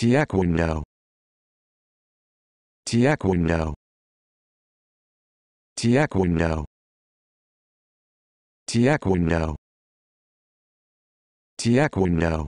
Tiak window. Tiak window. Tiak window. Tiak window. Tiak window.